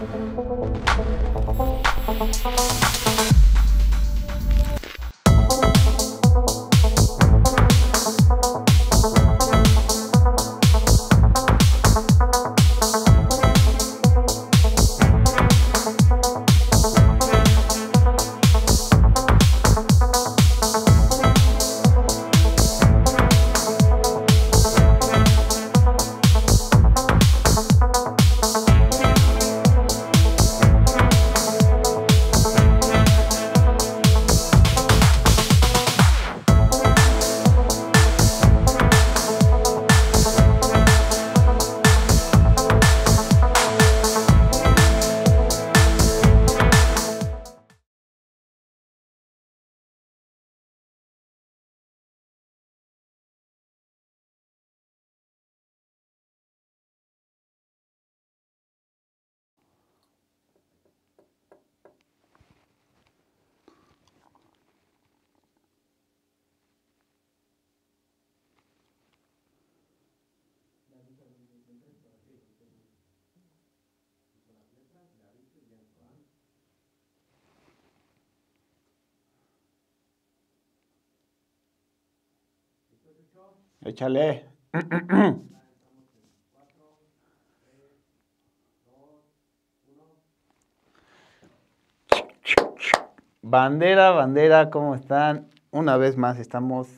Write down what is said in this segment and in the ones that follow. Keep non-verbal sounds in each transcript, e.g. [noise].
Thank you. Échale. Bandera, bandera, ¿cómo están? Una vez más estamos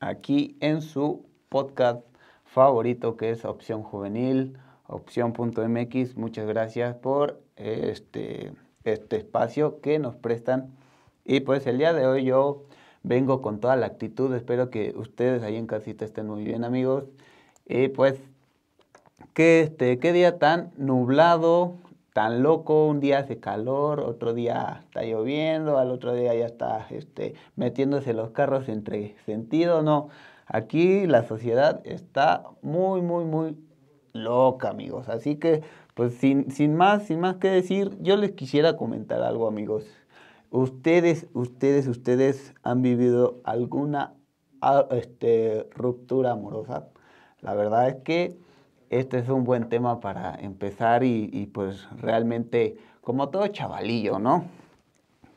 aquí en su podcast favorito que es Opción Juvenil, opción.mx. Muchas gracias por este, este espacio que nos prestan. Y pues el día de hoy yo Vengo con toda la actitud, espero que ustedes ahí en casita estén muy bien amigos. Y pues, ¿qué, este, qué día tan nublado, tan loco, un día hace calor, otro día está lloviendo, al otro día ya está este, metiéndose los carros entre sentido, no. Aquí la sociedad está muy, muy, muy loca, amigos. Así que, pues sin, sin más, sin más que decir, yo les quisiera comentar algo, amigos. Ustedes, ustedes, ustedes han vivido alguna ah, este, ruptura amorosa. La verdad es que este es un buen tema para empezar y, pues realmente como todo chavalillo, ¿no?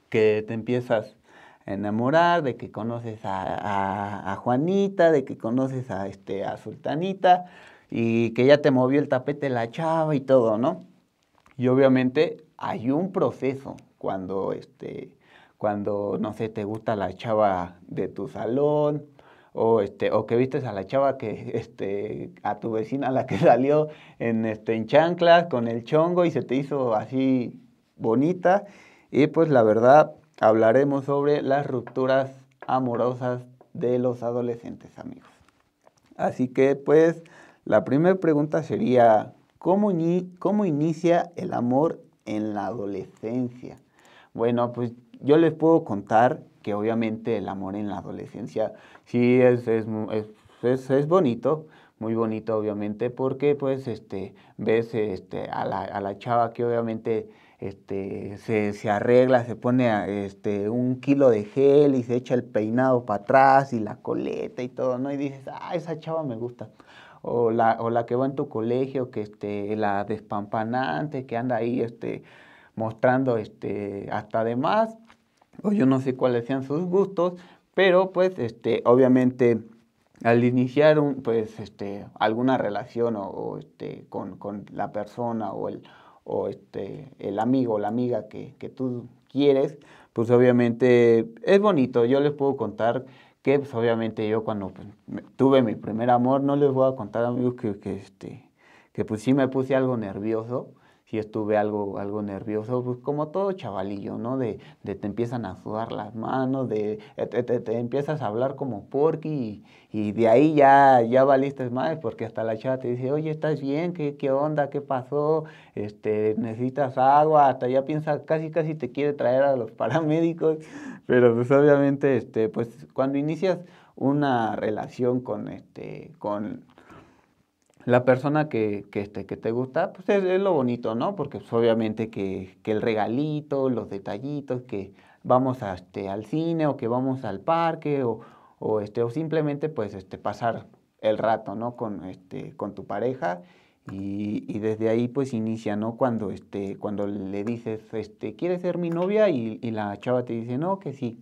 Que te empiezas a enamorar, de que conoces a, Juanita, de que conoces a, este, a Sultanita y que ya te movió el tapete la chava y todo, ¿no? Y obviamente hay un proceso, cuando, este, cuando, no sé, te gusta la chava de tu salón, o este, o que vistes a la chava que [laughs] este, a tu vecina la que [laughs] salió en este en chanclas con el chongo y se te hizo así bonita y pues la verdad hablaremos sobre las rupturas amorosas de los adolescentes amigos. Así que pues la primera pregunta sería ¿cómo, cómo inicia el amor en la adolescencia? Bueno, pues yo les puedo contar que obviamente el amor en la adolescencia sí es, es, es, es bonito, muy bonito obviamente, porque pues este, ves este, a, la, a la chava que obviamente este, se, arregla, se pone este, un kilo de gel y se echa el peinado para atrás y la coleta y todo, ¿no? Y dices, ah, esa chava me gusta. O la, o la que va en tu colegio, que este, la despampanante, que anda ahí, este, mostrando este, hasta de más, o yo no sé cuáles sean sus gustos, pero pues este, obviamente al iniciar pues, este, alguna relación o, este, con, con, la persona o el, o este, el amigo o la amiga que, que tú quieres, pues obviamente es bonito. Yo les puedo contar que pues obviamente yo cuando pues, tuve mi primer amor, no les voy a contar amigos que, que, este, que pues sí me puse algo nervioso, y estuve algo, algo nervioso, pues como todo chavalillo, ¿no? De, te empiezan a sudar las manos, de eh, te, empiezas a hablar como porqui, y, de ahí ya, ya valiste más, porque hasta la chava te dice, oye, ¿estás bien? ¿Qué, qué onda? ¿Qué pasó? Este, ¿Necesitas agua? Hasta ya piensa, casi casi te quiere traer a los [laughs] paramédicos, pero pues obviamente, este, pues cuando inicias una relación con, este, con la persona que, que, este, que te gusta, pues es, lo bonito, ¿no? Porque pues, obviamente que, que el regalito, los detallitos, que vamos a, este, al cine o que vamos al parque o, o, este, o simplemente pues este, pasar el rato, ¿no? Con, este, con tu pareja y, y desde ahí pues inicia, ¿no? Cuando, este, cuando le dices, este, ¿quieres ser mi novia? Y, y la chava te dice, no, que sí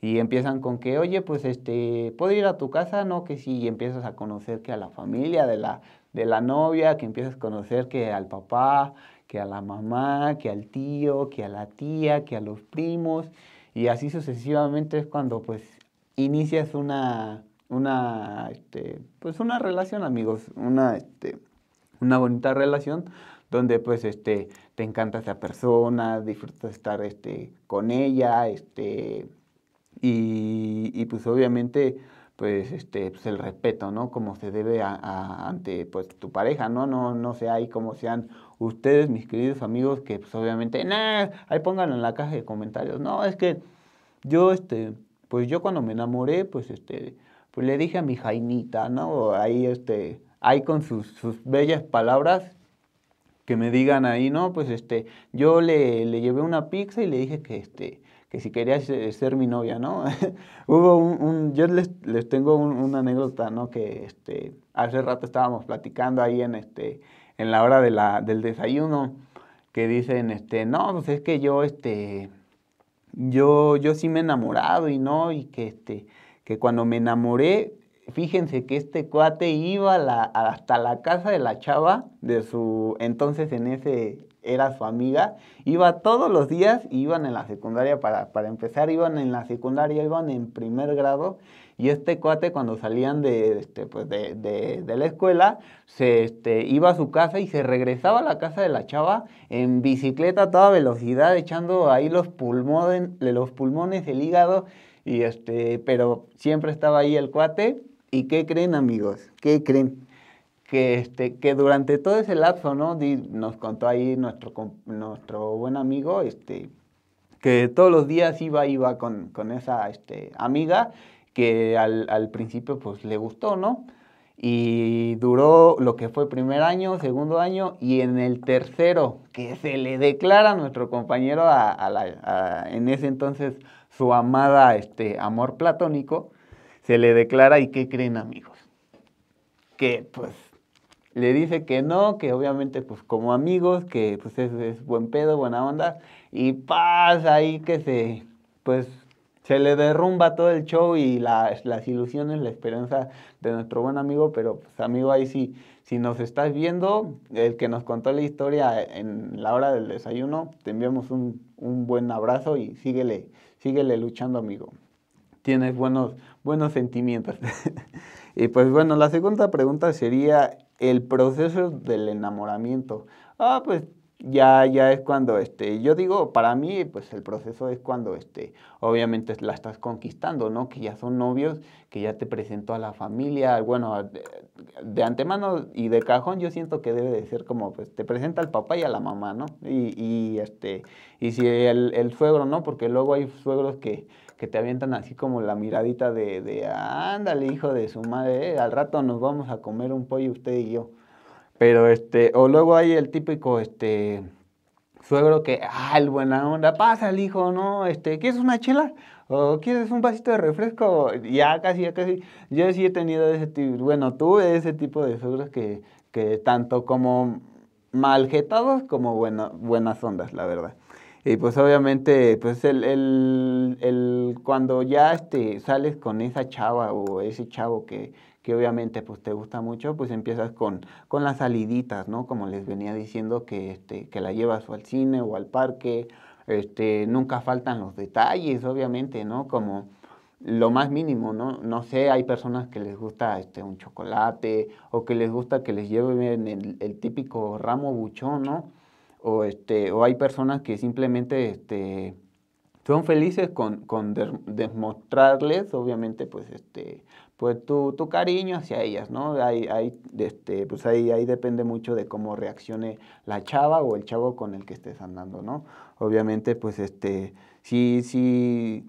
y empiezan con que, oye, pues este, ¿puedo ir a tu casa? No, que sí, y empiezas a conocer que a la familia de la, de la novia, que empiezas a conocer que al papá, que a la mamá, que al tío, que a la tía, que a los primos, y así sucesivamente es cuando pues inicias una, una, este, pues una relación, amigos, una, este, una bonita relación donde pues este te encanta esa persona, disfrutas estar este con ella, este y, pues obviamente pues este pues el respeto no como se debe ante pues tu pareja no no no sea ahí como sean ustedes mis queridos amigos que pues obviamente nah, ahí pónganlo en la caja de comentarios no es que yo este pues yo cuando me enamoré pues este pues le dije a mi jainita no ahí este ahí con sus, bellas palabras que me digan ahí no pues este yo le, le llevé una pizza y le dije que este que si quería ser mi novia, ¿no? [laughs] Hubo un, yo les, tengo una anécdota, ¿no? Que este, hace rato estábamos platicando ahí en, este, en la hora de del desayuno, que dicen, este, no, pues es que yo, este, yo, yo sí me he enamorado y no, y que, este, que cuando me enamoré, fíjense que este cuate iba hasta la casa de la chava de su, entonces en ese, era su amiga, iba todos los días, iban en la secundaria, para, empezar, iban en la secundaria, iban en primer grado, y este cuate cuando salían de, este, pues, de, la escuela, se este, iba a su casa y se regresaba a la casa de la chava en bicicleta a toda velocidad, echando ahí los pulmones, los pulmones el hígado, y este, pero siempre estaba ahí el cuate. ¿Y qué creen amigos? ¿Qué creen? que, este, que durante todo ese lapso, ¿no? nos contó ahí nuestro, nuestro buen amigo, este, que todos los días iba, iba con, esa este, amiga que al, principio pues le gustó, ¿no? Y duró lo que fue primer año, segundo año y en el tercero, que se le declara a nuestro compañero en ese entonces su amada este, amor platónico, se le declara y ¿qué creen amigos? Que pues le dice que no, que obviamente pues como amigos, que pues es, buen pedo, buena onda, y pasa ahí que se, pues se le derrumba todo el show y las, ilusiones, la esperanza de nuestro buen amigo, pero pues, amigo ahí sí, si nos estás viendo, el que nos contó la historia en la hora del desayuno, te enviamos un, buen abrazo y síguele, síguele luchando amigo. Tienes buenos, buenos sentimientos. [laughs] y pues bueno, la segunda pregunta sería, el proceso del enamoramiento. Ah, pues ya, ya es cuando, este, yo digo, para mí, pues el proceso es cuando, este, obviamente la estás conquistando, ¿no? Que ya son novios, que ya te presentó a la familia, bueno, de, antemano y de cajón yo siento que debe de ser como, pues te presenta al papá y a la mamá, ¿no? Y, y este, y si el, el suegro, ¿no? Porque luego hay suegros que que te avientan así como la miradita de, de ándale, hijo de su madre, eh, al rato nos vamos a comer un pollo usted y yo. Pero este, o luego hay el típico este suegro que, ah, buena onda, pasa el hijo, ¿no? Este, ¿quieres una chela? ¿O quieres un vasito de refresco? Ya casi, ya casi. Yo sí he tenido ese tipo, bueno, tuve ese tipo de suegros que, tanto como malgetados como buenas ondas, la verdad. Y pues obviamente, pues el, cuando ya este, sales con esa chava o ese chavo que, obviamente pues te gusta mucho, pues empiezas con, con las saliditas, ¿no? Como les venía diciendo, que, este, que la llevas al cine o al parque, este, nunca faltan los detalles, obviamente, ¿no? Como lo más mínimo, ¿no? No sé, hay personas que les gusta este, un chocolate o que les gusta que les lleven el, el típico ramo buchón, ¿no? o, este, o hay personas que simplemente este, son felices con, con demostrarles, obviamente, pues, este, pues tu, tu cariño hacia ellas, ¿no? Hay, hay, este, pues ahí, ahí depende mucho de cómo reaccione la chava o el chavo con el que estés andando, ¿no? Obviamente, pues, este, sí, sí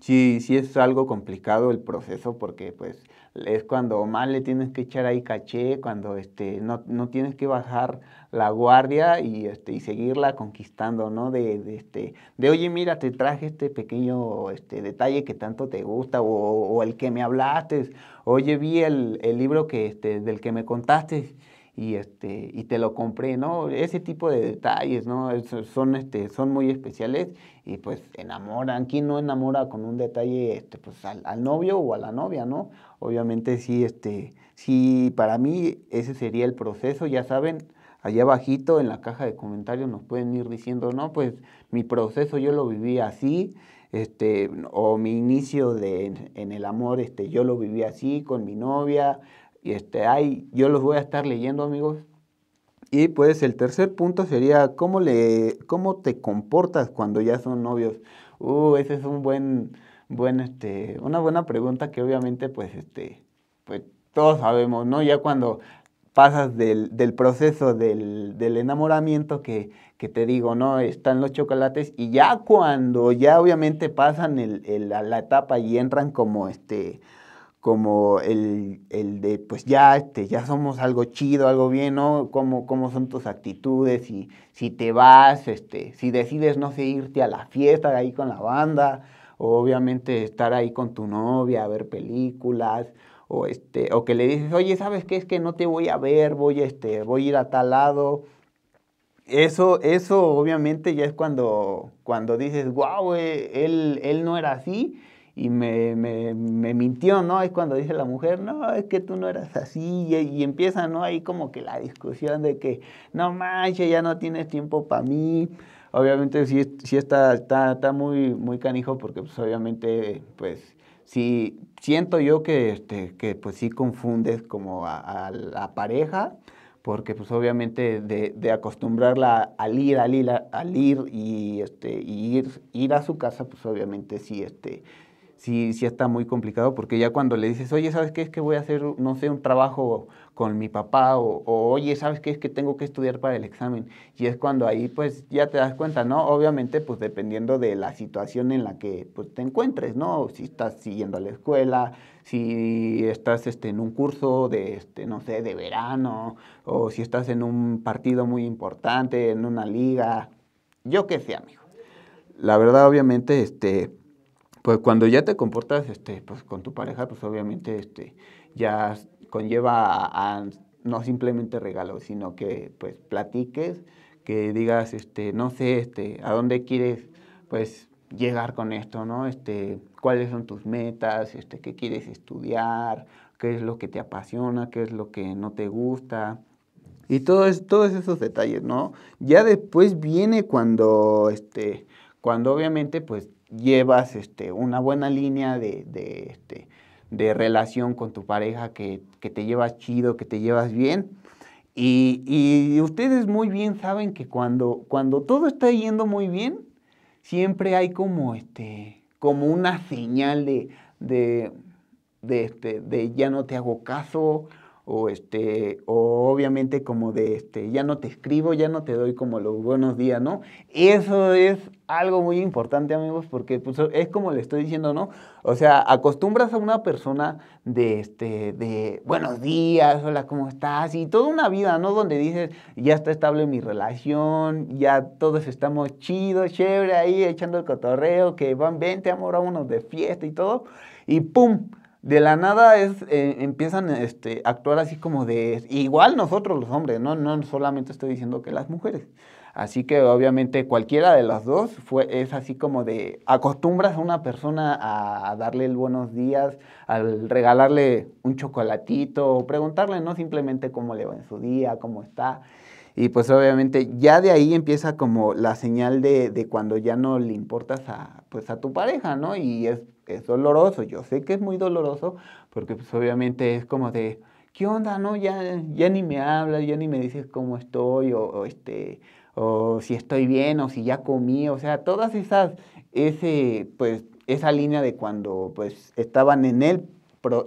sí, sí es algo complicado el proceso porque pues es cuando más le tienes que echar ahí caché, cuando este, no, no tienes que bajar la guardia y, este, y seguirla conquistando, ¿no? De, este, de, oye, mira, te traje este pequeño este, detalle que tanto te gusta o, el que me hablaste, oye, vi el, libro que, este, del que me contaste y, este, y te lo compré, ¿no? Ese tipo de detalles, ¿no? son, este, son muy especiales y pues enamoran. ¿Quién no enamora con un detalle este, pues, al, novio o a la novia, ¿no? Obviamente sí, este, sí, para mí ese sería el proceso, ya saben. Allá abajito en la caja de comentarios nos pueden ir diciendo, no, pues mi proceso yo lo viví así, este, o mi inicio de, en, en, el amor, este, yo lo viví así con mi novia, y este, ay, yo los voy a estar leyendo, amigos. Y pues el tercer punto sería cómo, le, cómo te comportas cuando ya son novios. Uh, ese es un buen, buen, este, una buena pregunta que obviamente pues, este, pues todos sabemos, ¿no? Ya cuando pasas del, proceso del, enamoramiento que, que, te digo, ¿no? Están los chocolates y ya cuando ya obviamente pasan la etapa y entran como este como el, de, pues ya, este, ya somos algo chido, algo bien, ¿no? ¿Cómo, son tus actitudes? Si, si te vas, este, si decides, no seguirte a la fiesta de ahí con la banda, o obviamente estar ahí con tu novia a ver películas, o, este, o que le dices, oye, ¿sabes qué? Es que no te voy a ver, voy, este, voy a ir a tal lado. Eso, eso obviamente ya es cuando, cuando dices, wow, eh, él, él no era así, y me, mintió, ¿no? Es cuando dice la mujer, no, es que tú no eras así, y, empieza, ¿no? Ahí como que la discusión de que, no manches, ya no tienes tiempo para mí. Obviamente sí, está, está, está, muy, muy canijo porque pues obviamente, pues sí, siento yo que, este, que pues sí confundes como a, la pareja, porque pues obviamente de, acostumbrarla al ir, al ir, al ir y, este, ir, ir a su casa, pues obviamente sí, este, sí, sí está muy complicado porque ya cuando le dices, oye, ¿sabes qué es que voy a hacer, no sé, un trabajo con mi papá o, oye, ¿sabes qué es que tengo que estudiar para el examen? Y es cuando ahí pues ya te das cuenta, ¿no? Obviamente pues dependiendo de la situación en la que pues, te encuentres, ¿no? Si estás siguiendo a la escuela, si estás este, en un curso de, este, no sé, de verano o si estás en un partido muy importante, en una liga, yo qué sé, amigo. La verdad, obviamente, este pues cuando ya te comportas este, pues, con tu pareja, pues obviamente este, ya conlleva a, no simplemente regalos, sino que pues platiques, que digas, este, no sé, este, a dónde quieres pues llegar con esto, ¿no? Este, cuáles son tus metas, este, qué quieres estudiar, qué es lo que te apasiona, qué es lo que no te gusta. Y todos esos detalles, ¿no? Ya después viene cuando, este, cuando obviamente pues llevas este, una buena línea de, este, relación con tu pareja, que, te llevas chido, que te llevas bien. Y, ustedes muy bien saben que cuando, cuando todo está yendo muy bien, siempre hay como, este, como una señal de, de este, ya no te hago caso, o este obviamente como de este ya no te escribo, ya no te doy como los buenos días, ¿no? Eso es algo muy importante, amigos, porque pues, es como le estoy diciendo, ¿no? O sea, acostumbras a una persona de este de buenos días, hola, ¿cómo estás? Y toda una vida, ¿no? Donde dices, ya está estable mi relación, ya todos estamos chidos, chévere ahí echando el cotorreo, que van, vente, amor, vámonos de fiesta y todo, y pum, de la nada es, eh, empiezan este, a actuar así como de, igual nosotros los hombres, ¿no? no solamente estoy diciendo que las mujeres. Así que obviamente cualquiera de las dos fue, es así como de, acostumbras a una persona a, darle el buenos días, al regalarle un chocolatito, o preguntarle, ¿no? Simplemente cómo le va en su día, cómo está. Y pues obviamente ya de ahí empieza como la señal de, cuando ya no le importas a, pues a tu pareja, ¿no? Y es es doloroso. Yo sé que es muy doloroso porque pues, obviamente es como de, ¿qué onda? No, ya, ya ni me hablas, ya ni me dices cómo estoy o, este, o si estoy bien o si ya comí. O sea, todas esas, ese, pues, esa línea de cuando pues estaban en el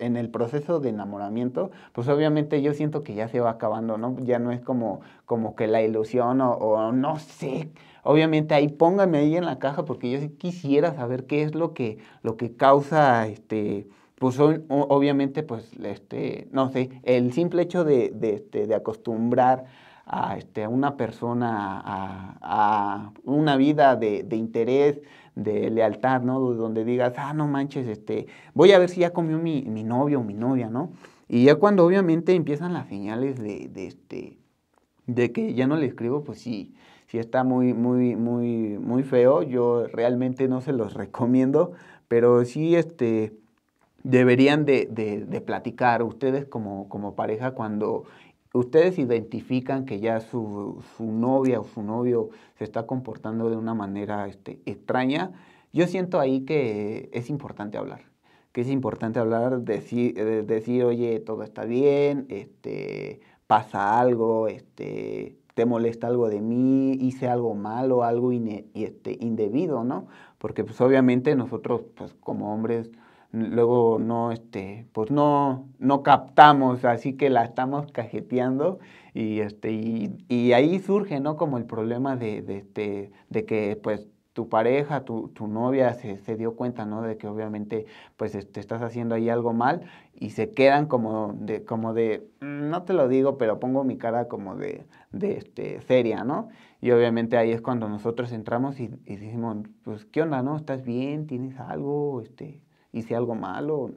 en el proceso de enamoramiento, pues obviamente yo siento que ya se va acabando, ¿no? Ya no es como, como que la ilusión o no sé, Obviamente ahí póngame ahí en la caja porque yo sí quisiera saber qué es lo que, lo que causa, este, pues obviamente, pues, este, no sé, el simple hecho de, este, acostumbrar este, a, una persona a, una vida de, interés, de lealtad, ¿no? Donde digas, ah, no manches, este, voy a ver si ya comió mi, mi novio o mi novia, ¿no? Y ya cuando obviamente empiezan las señales de, este, de que ya no le escribo, pues sí, si está muy, muy, muy, muy feo. Yo realmente no se los [laughs] recomiendo, pero sí este, deberían de, platicar ustedes como, pareja cuando ustedes identifican que ya su, novia o su novio se está comportando de una manera este, extraña, yo siento ahí que es importante hablar. Que es importante hablar, decir, decir oye, todo está bien, este, pasa algo, este, te molesta algo de mí, hice algo malo, algo este, indebido, ¿no? Porque pues obviamente nosotros pues como hombres luego no, este, pues no, no captamos, así que la estamos cajeteando y, este, y, ahí surge, ¿no? Como el problema de, de, este, de que pues tu pareja, tu, tu novia se, se, dio cuenta, ¿no? De que obviamente pues te estás haciendo ahí algo mal y se quedan como de, como de, mm, no te lo digo, pero pongo mi cara como de, de este, seria, ¿no? Y obviamente ahí es cuando nosotros entramos y, y decimos, pues, ¿qué onda, no? ¿Estás bien? ¿Tienes algo? Este, ¿Hice algo malo?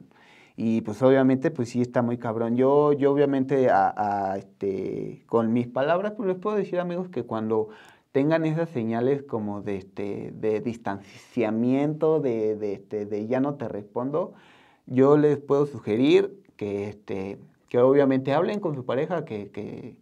Y pues obviamente, pues sí está muy cabrón. Yo, yo obviamente, a, este, con mis palabras, pues les puedo decir, amigos, que cuando tengan esas señales como de, este, de distanciamiento, de, de, este, de ya no te respondo, yo les puedo sugerir que, este, que obviamente hablen con su pareja, que, que,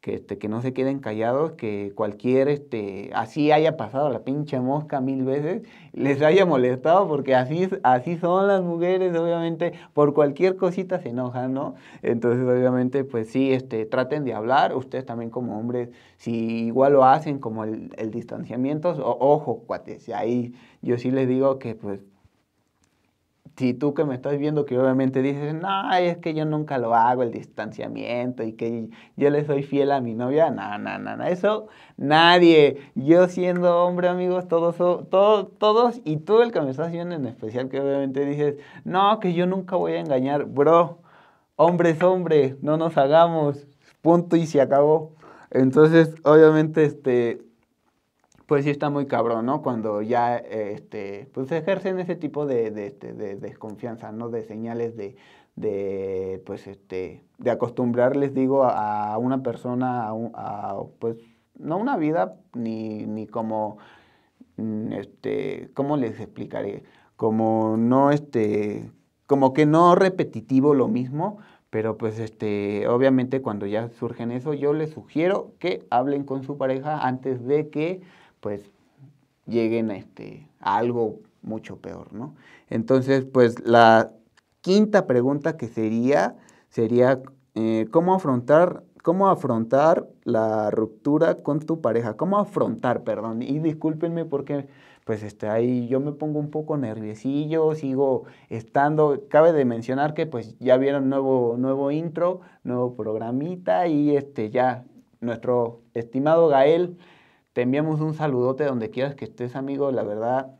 que, este, que no se queden callados, que cualquier, este, así haya pasado la pinche mosca mil veces, les haya molestado, porque así, así son las mujeres, obviamente, por cualquier cosita se enojan, ¿no? Entonces, obviamente, pues sí, este, traten de hablar, ustedes también como hombres, si igual lo hacen, como el, el distanciamiento, o, ojo, cuates, ahí yo sí les digo que pues si tú que me estás viendo que obviamente dices, no, es que yo nunca lo hago, el distanciamiento y que yo le soy fiel a mi novia, no, no, no, no, eso nadie. Yo siendo hombre, amigos, todos, todos, todos y tú el que me estás viendo en especial que obviamente dices, no, que yo nunca voy a engañar, bro, hombre es hombre, no nos hagamos, punto y se acabó. Entonces, obviamente, este, pues sí está muy cabrón, ¿no? Cuando ya este, pues ejercen ese tipo de, este, desconfianza, ¿no? De señales de, de, pues este, de acostumbrar, les digo, a, una persona a, a pues, no una vida, ni, ni como, mm, este, ¿cómo les explicaré? Como no, este, como que no repetitivo lo mismo, pero pues este, obviamente cuando ya surgen eso, yo les sugiero que hablen con su pareja antes de que pues lleguen a, este, algo mucho peor, ¿no? Entonces, pues la quinta pregunta que sería, sería eh, ¿cómo afrontar cómo afrontar la ruptura con tu pareja, cómo afrontar, perdón, y discúlpenme porque pues este, ahí yo me pongo un poco nerviosillo, sigo estando, cabe de mencionar que pues ya vieron nuevo, nuevo intro, nuevo programita y este ya nuestro estimado Gael te enviamos un saludote donde quieras que estés, amigo. La verdad,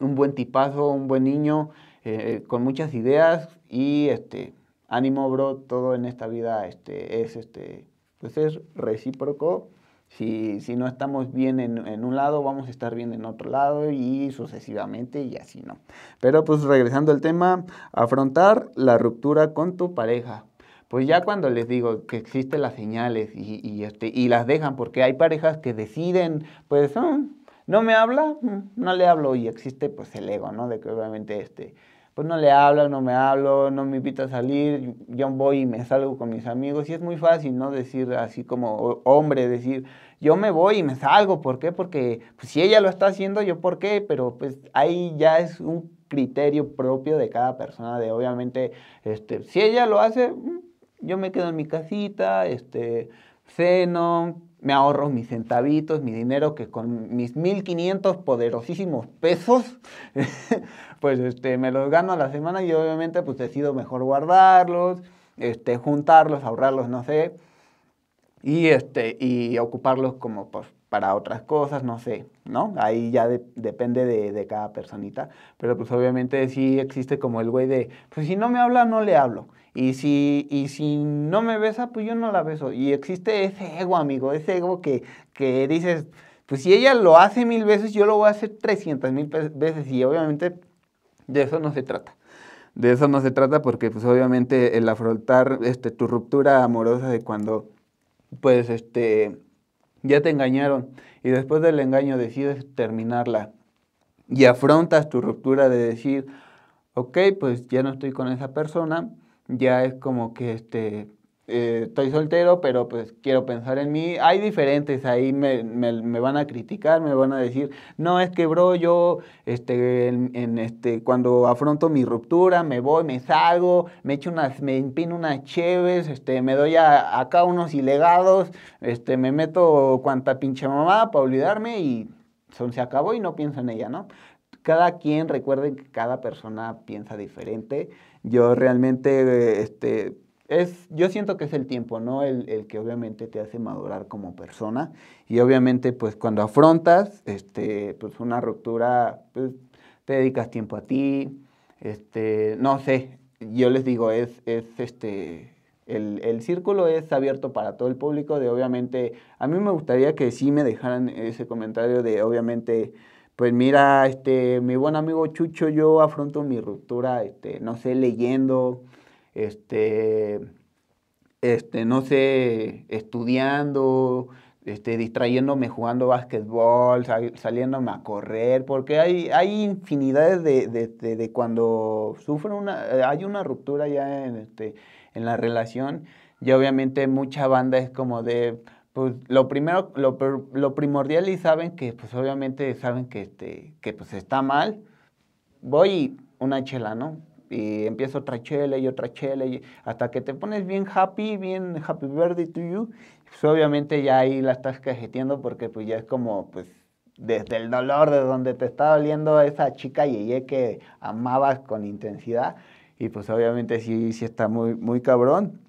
un buen tipazo, un buen niño, eh, eh, con muchas ideas y este, ánimo, bro. Todo en esta vida este, es, este, pues es recíproco. Si, no estamos bien en, en, un lado, vamos a estar bien en otro lado y sucesivamente y así no. Pero pues regresando al tema, afrontar la ruptura con tu pareja. Pues ya cuando les digo que existen las señales y, este, y las dejan, porque hay parejas que deciden, pues, mm, no me habla, mm, no le hablo, y existe pues el ego, ¿no? De que obviamente este, pues no le hablo, no me hablo, no me invita a salir, yo voy y me salgo con mis amigos. Y es muy fácil, ¿no? Decir así como hombre, decir, yo me voy y me salgo, ¿por qué? Porque pues, si ella lo está haciendo, yo por qué, pero pues ahí ya es un criterio propio de cada persona, de obviamente, este, si ella lo hace, mm, yo me quedo en mi casita, este, ceno, me ahorro mis centavitos, mi dinero que con mis 1500 poderosísimos pesos, [laughs] pues este, me los gano a la semana y obviamente pues decido mejor guardarlos, este, juntarlos, ahorrarlos, no sé, y, este, y ocuparlos como pues, para otras cosas, no sé, ¿no? Ahí ya depende de, de, cada personita, pero pues obviamente sí existe como el güey de, pues si no me habla, no le hablo. Y si, y si no me besa, pues yo no la beso. Y existe ese ego, amigo, ese ego que, dices, pues si ella lo hace mil veces, yo lo voy a hacer trescientas mil veces. Y obviamente de eso no se trata. De eso no se trata porque pues obviamente el afrontar este, tu ruptura amorosa de cuando pues este ya te engañaron y después del engaño decides terminarla y afrontas tu ruptura de decir, ok, pues ya no estoy con esa persona, ya es como que este, eh, estoy soltero, pero pues quiero pensar en mí. Hay diferentes, ahí me, van a criticar, me van a decir, no, es que bro, yo este, en, este, cuando afronto mi ruptura, me voy, me salgo, me echo unas, me empino unas cheves, este, me doy a, acá unos ilegados, este, me meto cuanta pinche mamá para olvidarme y son, se acabó y no pienso en ella, ¿no? Cada quien, recuerden que cada persona piensa diferente yo realmente, este, es, yo siento que es el tiempo, ¿no? El, que obviamente te hace madurar como persona. Y obviamente, pues cuando afrontas, este, pues una ruptura, pues, te dedicas tiempo a ti, este, no sé, yo les digo, es, es este, el, el, círculo es abierto para todo el público, de obviamente, a mí me gustaría que sí me dejaran ese comentario de obviamente pues mira, este, mi buen amigo Chucho, yo afronto mi ruptura, este, no sé, leyendo, este, este, no sé, estudiando, este, distrayéndome jugando básquetbol, saliéndome a correr, porque hay, hay infinidades de, de, de, cuando sufren una, eh, hay una ruptura ya en, este, en la relación, ya obviamente mucha banda es como de, pues lo primero, lo, primordial y saben que, pues obviamente saben que, este, que pues está mal, voy una chela, ¿no? Y empiezo otra chela y otra chela, y hasta que te pones bien happy, bien happy birthday to you, pues obviamente ya ahí la estás cajeteando porque pues ya es como, pues, desde el dolor de donde te está doliendo esa chica Yeye que amabas con intensidad, y pues obviamente sí, sí está muy, muy cabrón.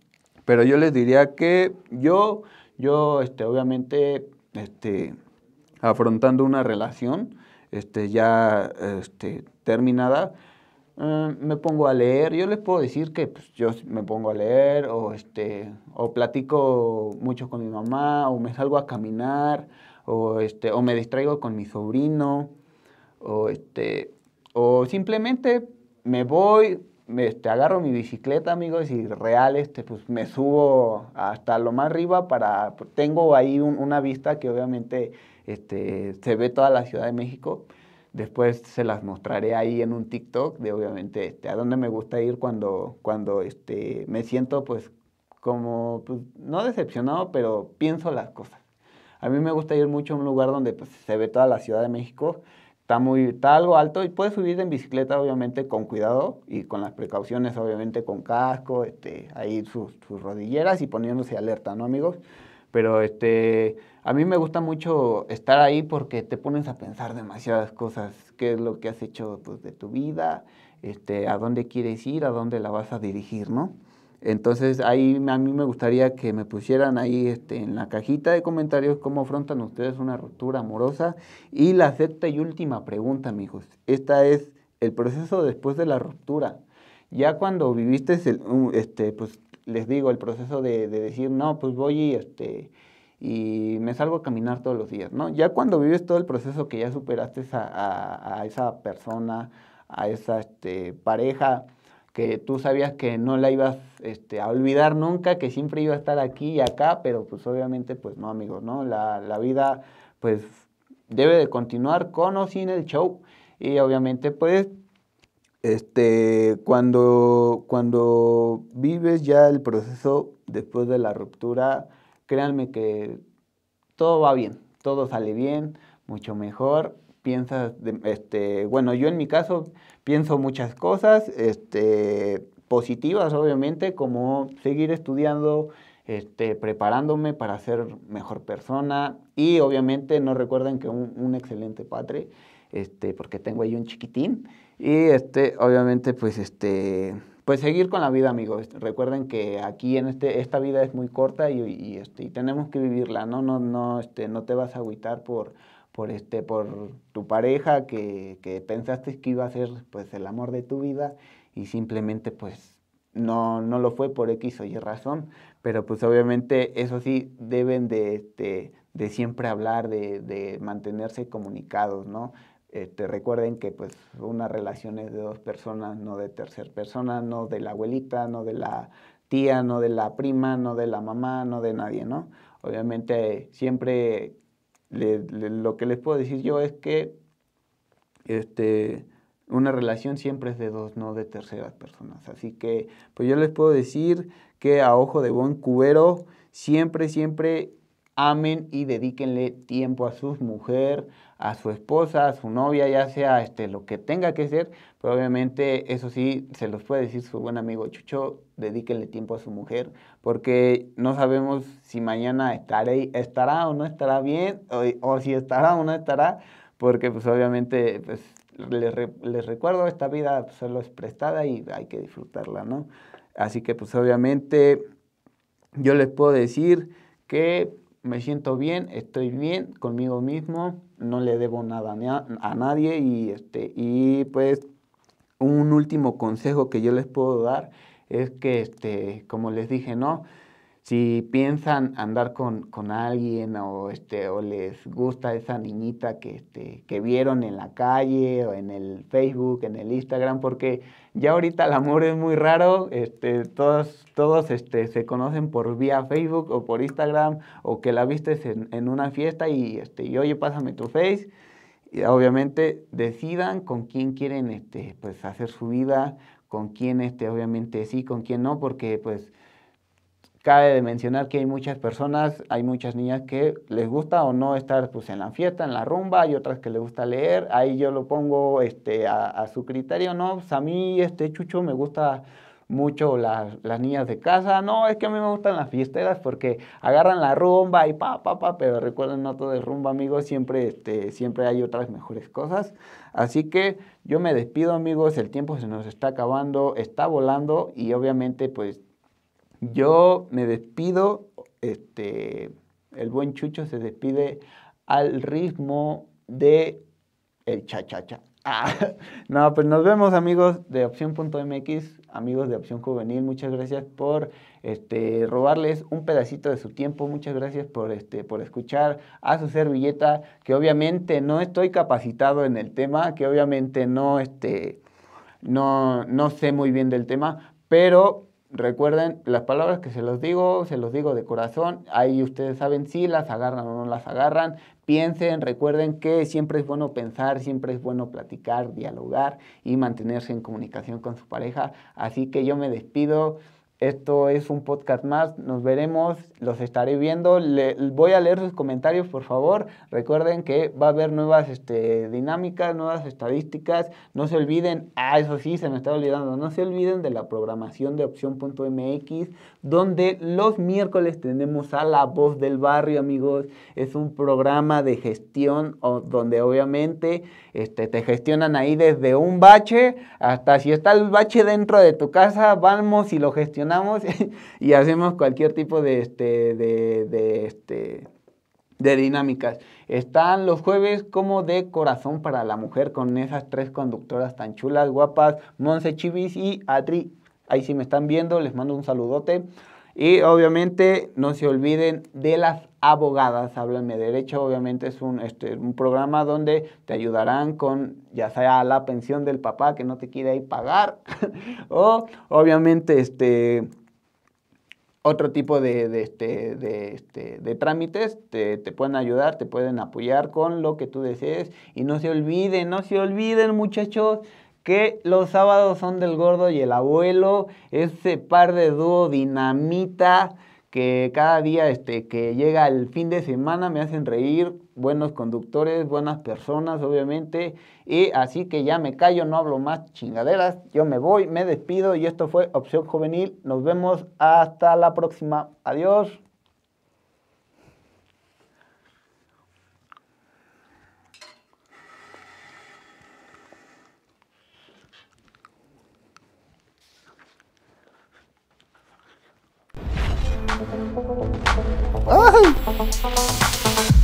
Pero yo les diría que yo yo, este, obviamente, este, afrontando una relación este, ya terminada, eh, me pongo a leer. Yo les puedo decir que pues, yo me pongo a leer o, o platico mucho con mi mamá o me salgo a caminar o, me distraigo con mi sobrino o simplemente me voy, me, este, agarro mi bicicleta, amigos, y real, este, pues me subo hasta lo más arriba para, tengo ahí una vista que obviamente este, se ve toda la Ciudad de México. Después se las mostraré ahí en un TikTok de obviamente este, a dónde me gusta ir cuando, cuando este, me siento pues como, pues, no decepcionado, pero pienso las cosas. A mí me gusta ir mucho a un lugar donde pues, se ve toda la Ciudad de México está muy está algo alto y puedes subir en bicicleta obviamente con cuidado y con las precauciones obviamente con casco este ahí sus, rodilleras y poniéndose alerta no amigos pero este a mí me gusta mucho estar ahí porque te pones a pensar demasiadas cosas qué es lo que has hecho pues, de tu vida este a dónde quieres ir a dónde la vas a dirigir no entonces ahí a mí me gustaría que me pusieran ahí este, en la cajita de comentarios cómo afrontan ustedes una ruptura amorosa. Y la sexta y última pregunta, amigos. Esta es el proceso después de la ruptura. Ya cuando viviste, este, pues les digo, el proceso de, decir, no, pues voy y, este, y me salgo a caminar todos los días, ¿no? Ya cuando vives todo el proceso que ya superaste a, a, esa persona, a esa este, pareja, que tú sabías que no la ibas este, a olvidar nunca, que siempre iba a estar aquí y acá, pero pues obviamente pues no amigos, ¿no? La, vida pues debe de continuar con o sin el show y obviamente pues este, cuando, cuando vives ya el proceso después de la ruptura, créanme que todo va bien, todo sale bien, mucho mejor, piensas, este, bueno, yo en mi caso pienso muchas cosas, este, positivas obviamente, como seguir estudiando, este, preparándome para ser mejor persona y obviamente no recuerden que un, excelente padre, este, porque tengo ahí un chiquitín y este, obviamente pues este, pues seguir con la vida, amigos. Recuerden que aquí en este, esta vida es muy corta y, este, y tenemos que vivirla, ¿no? No, no, este, no te vas a agüitar por, por, este, por tu pareja que, que, pensaste que iba a ser pues, el amor de tu vida y simplemente pues no, no lo fue por X o Y razón. Pero pues obviamente eso sí deben de, este, de siempre hablar, de, de mantenerse comunicados, ¿no? Este, recuerden que pues una relación es de dos personas, no de tercer persona, no de la abuelita, no de la tía, no de la prima, no de la mamá, no de nadie, ¿no? Obviamente siempre lo que les puedo decir yo es que este, una relación siempre es de dos, no de terceras personas. Así que, pues yo les puedo decir que a ojo de buen cubero, siempre, siempre amen y dedíquenle tiempo a sus mujer, a su esposa, a su novia, ya sea este, lo que tenga que ser, pero obviamente eso sí se los puede decir su buen amigo Chucho, dedíquele tiempo a su mujer, porque no sabemos si mañana estará o no estará bien, o, si estará o no estará, porque pues obviamente pues, les, les, recuerdo, esta vida solo es prestada y hay que disfrutarla, ¿no? Así que pues obviamente yo les puedo decir que me siento bien, estoy bien conmigo mismo, no le debo nada a nadie y, este, y pues un último consejo que yo les puedo dar es que, este, como les dije, ¿no? si piensan andar con, alguien o, este, o les gusta esa niñita que, este, que vieron en la calle o en el Facebook, en el Instagram, porque ya ahorita el amor es muy raro, este, todos, todos este, se conocen por vía Facebook o por Instagram o que la viste en, una fiesta y, este, y oye, pásame tu Face obviamente decidan con quién quieren este, pues, hacer su vida, con quién este, obviamente sí, con quién no, porque pues Cabe de mencionar que hay muchas personas, hay muchas niñas que les gusta o no estar pues, en la fiesta, en la rumba, hay otras que les gusta leer, ahí yo lo pongo este, a, su criterio, ¿no? Pues, a mí, este Chucho, me gusta mucho las, niñas de casa, no, es que a mí me gustan las fiesteras porque agarran la rumba y pa, pa, pa, pero recuerden, no todo es rumba, amigos, siempre, este, siempre hay otras mejores cosas. Así que yo me despido, amigos, el tiempo se nos está acabando, está volando y obviamente pues yo me despido, este, el buen Chucho se despide al ritmo de el cha-cha-cha. Ah, [laughs] no, pues nos vemos amigos de opción.mx, amigos de opción juvenil, muchas gracias por este, robarles un pedacito de su tiempo, muchas gracias por, este, por escuchar a su servilleta, que obviamente no estoy capacitado en el tema, que obviamente no, este, no, no sé muy bien del tema, pero recuerden, las palabras que se los digo, se los digo de corazón. Ahí ustedes saben si las agarran o no las agarran. Piensen, recuerden que siempre es bueno pensar, siempre es bueno platicar, dialogar y mantenerse en comunicación con su pareja. Así que yo me despido. Esto es un podcast más. Nos veremos, los estaré viendo. Le, voy a leer sus comentarios, por favor. Recuerden que va a haber nuevas este, dinámicas, nuevas estadísticas. No se olviden, ah, eso sí, se me está olvidando, no se olviden de la programación de opción.mx, donde los miércoles tenemos a La Voz del Barrio, amigos. Es un programa de gestión donde obviamente este, te gestionan ahí desde un bache hasta si está el bache dentro de tu casa, vamos y lo gestionamos [laughs] y hacemos cualquier tipo de, este, de, este, de dinámicas. Están los jueves como de corazón para la mujer con esas tres conductoras tan chulas, guapas, Monse Chivis y Adri Ahí sí me están viendo, les mando un saludote. Y obviamente no se olviden de las abogadas, háblame derecho, obviamente es un, este, un programa donde te ayudarán con ya sea la pensión del papá que no te quiere ahí pagar [laughs] o obviamente este, otro tipo de, este, este, de trámites, te, te, pueden ayudar, te pueden apoyar con lo que tú desees. Y no se olviden, no se olviden muchachos que los sábados son del gordo y el abuelo, ese par de dúo dinamita que cada día este, que llega el fin de semana me hacen reír, buenos conductores, buenas personas, obviamente. Y así que ya me callo, no hablo más chingaderas. Yo me voy, me despido y esto fue Opción Juvenil. Nos vemos hasta la próxima. Adiós. Oh!